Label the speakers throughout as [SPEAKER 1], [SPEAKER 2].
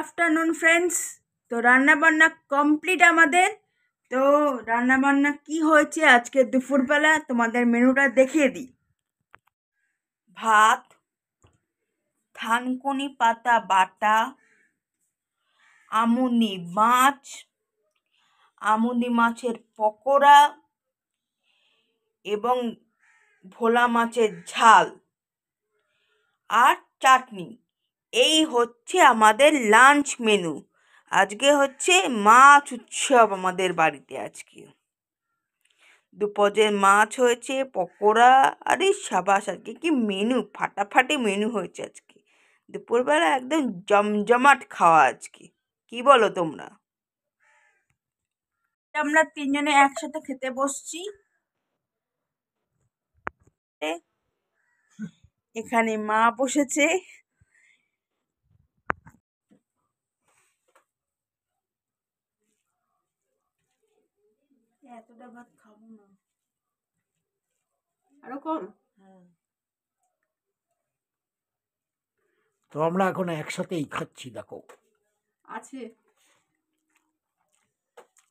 [SPEAKER 1] afternoon friends তো রান্নাবান্না complete আমাদের তো রান্নাবান্না কি হয়েছে আজকে দুপুরবেলা তোমাদের মেনুটা দেখিয়ে দিই ভাত থানকুনি পাতা বাটা আমুনি মাছ আমুনি মাছের পকোড়া এবং ভোলা মাছের ঝাল আর চাটনি এই হচ্ছে আমাদের লাঞ্চ মেনু আজকে হচ্ছে মাছ উৎসব আমাদের বাড়িতে আজকে দুপজের মাছ হয়েছে পকোড়া আরে সাবাস আজকে কি মেনু ফাটাফাটি মেনু হয়েছে আজকে দুপুরবেলা একদম জমজমাট খাওয়া আজকে কি বলো তোমরা আমরা তিনজনে একসাথে খেতে বসছি এখানে মা বসেছে এতটা ভাত খাবো না
[SPEAKER 2] আরো কম হ্যাঁ
[SPEAKER 1] তো আমরা এখন একসাথেই খাচ্ছি দেখো
[SPEAKER 2] আছে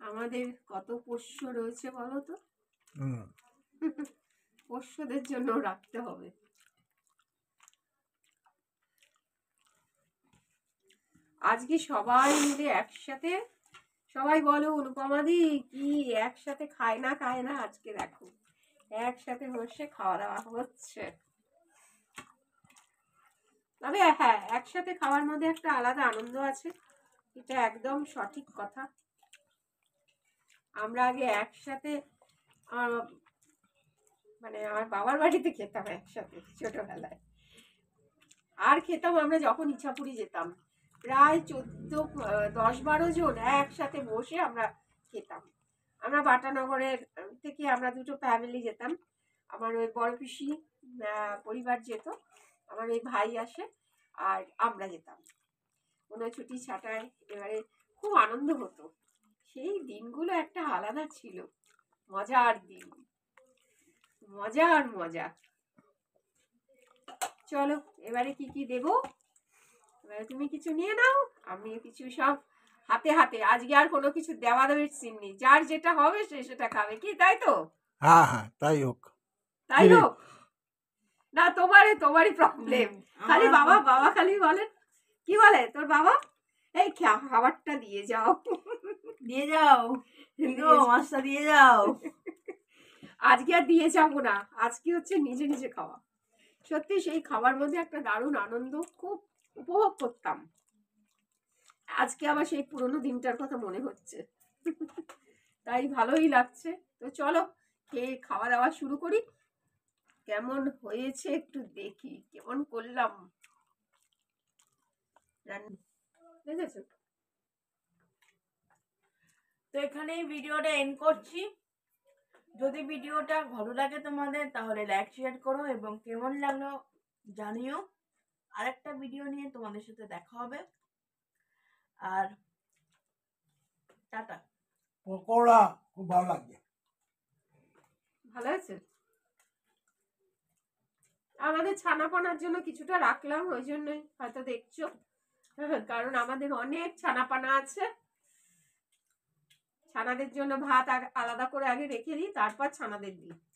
[SPEAKER 2] আমাদের কত পোষ্য রয়েছে বলো তো হুম পোষ্যদের জন্য রাখতে হবে আজকে সবাই মিলে একসাথে সবাই বলো অনুপমাদি কি একসাথে খায় না খায় না আজকে দেখো একসাথে বসে খাওয়া দাওয়া হচ্ছে তবে হ্যাঁ একসাথে খাওয়ার মধ্যে একটা আলাদা আনন্দ আছে এটা একদম সঠিক কথা আমরা আগে একসাথে মানে আমার বাবার বাড়িতে খেতাম একসাথে ছোটবেলায় আর খেতাম আমরা যখন ইচ্ছাপুরি যেতাম প্রায় চোদ্দ দশ বারো জন একসাথে বসে আমরা খেতাম আমরা বাটানগরের থেকে আমরা দুটো ফ্যামিলি যেতাম আমার ওই বড় পিসি পরিবার যেত আমার ওই ভাই আসে আর আমরা যেতাম ওনার ছুটি ছাটায় এবারে খুব আনন্দ হতো সেই দিনগুলো একটা আলাদা ছিল মজার দিন মজা আর মজা চলো এবারে কি কি দেবো তুমি কিছু নিয়ে নাও আমি কিছু সব হাতে হাতে আজকে আর কোনো কিছু দেওয়া দেওয়ার সিন নেই যার যেটা হবে সে সেটা খাবে কি তাই তো
[SPEAKER 1] হ্যাঁ হ্যাঁ তাই হোক তাই হোক
[SPEAKER 2] না তোমারই তোমারই প্রবলেম খালি বাবা বাবা খালি বলেন কি বলে তোর বাবা এই খাবারটা দিয়ে যাও দিয়ে যাও মাছটা দিয়ে যাও আজকে আর দিয়ে যাবো না আজকে হচ্ছে নিজে নিজে খাওয়া সত্যি সেই খাবার মধ্যে একটা দারুণ আনন্দ খুব উপভোগ করতাম আজকে আবার সেই পুরনো দিনটার কথা মনে হচ্ছে তাই ভালোই লাগছে তো চলো খেয়ে খাওয়া দাওয়া শুরু করি কেমন হয়েছে একটু দেখি কেমন করলাম
[SPEAKER 1] তো এখানেই ভিডিওটা এন্ড করছি যদি ভিডিওটা ভালো লাগে তোমাদের তাহলে লাইক শেয়ার করো এবং কেমন লাগলো জানিও আরেকটা ভিডিও নিয়ে তোমাদের সাথে দেখা হবে আর টাটা পকোড়া
[SPEAKER 2] খুব ভালো লাগবে ভালো আছে আমাদের ছানা পানার জন্য কিছুটা রাখলাম ওই জন্যই হয়তো দেখছো কারণ আমাদের অনেক ছানা পানা আছে ছানাদের জন্য ভাত
[SPEAKER 1] আলাদা করে আগে রেখে দিই তারপর ছানাদের দিই